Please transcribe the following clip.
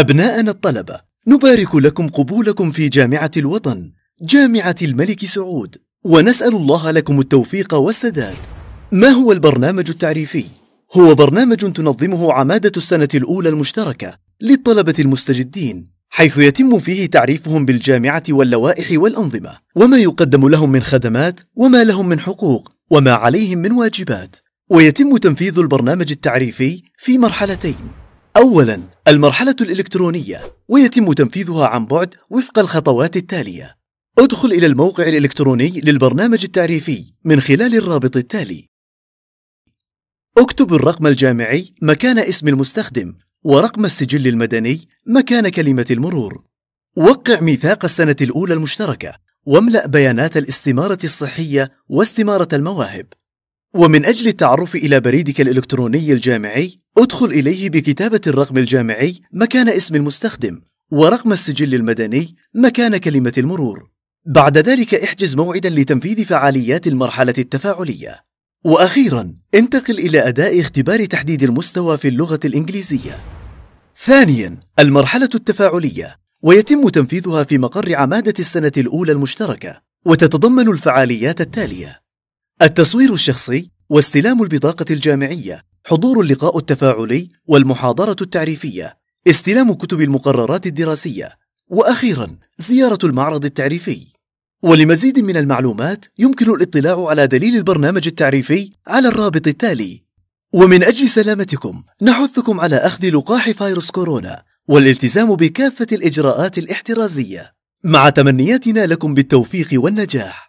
أبناءنا الطلبة نبارك لكم قبولكم في جامعة الوطن جامعة الملك سعود ونسأل الله لكم التوفيق والسداد ما هو البرنامج التعريفي؟ هو برنامج تنظمه عمادة السنة الأولى المشتركة للطلبة المستجدين حيث يتم فيه تعريفهم بالجامعة واللوائح والأنظمة وما يقدم لهم من خدمات وما لهم من حقوق وما عليهم من واجبات ويتم تنفيذ البرنامج التعريفي في مرحلتين أولا المرحلة الإلكترونية ويتم تنفيذها عن بعد وفق الخطوات التالية ادخل إلى الموقع الإلكتروني للبرنامج التعريفي من خلال الرابط التالي اكتب الرقم الجامعي مكان اسم المستخدم ورقم السجل المدني مكان كلمة المرور وقع ميثاق السنة الأولى المشتركة واملأ بيانات الاستمارة الصحية واستمارة المواهب ومن أجل التعرف إلى بريدك الإلكتروني الجامعي ادخل إليه بكتابة الرقم الجامعي مكان اسم المستخدم ورقم السجل المدني مكان كلمة المرور بعد ذلك احجز موعدا لتنفيذ فعاليات المرحلة التفاعلية وأخيرا انتقل إلى أداء اختبار تحديد المستوى في اللغة الإنجليزية ثانيا المرحلة التفاعلية ويتم تنفيذها في مقر عمادة السنة الأولى المشتركة وتتضمن الفعاليات التالية التصوير الشخصي واستلام البطاقة الجامعية حضور اللقاء التفاعلي والمحاضرة التعريفية استلام كتب المقررات الدراسية وأخيرا زيارة المعرض التعريفي ولمزيد من المعلومات يمكن الاطلاع على دليل البرنامج التعريفي على الرابط التالي ومن أجل سلامتكم نحثكم على أخذ لقاح فيروس كورونا والالتزام بكافة الإجراءات الاحترازية مع تمنياتنا لكم بالتوفيق والنجاح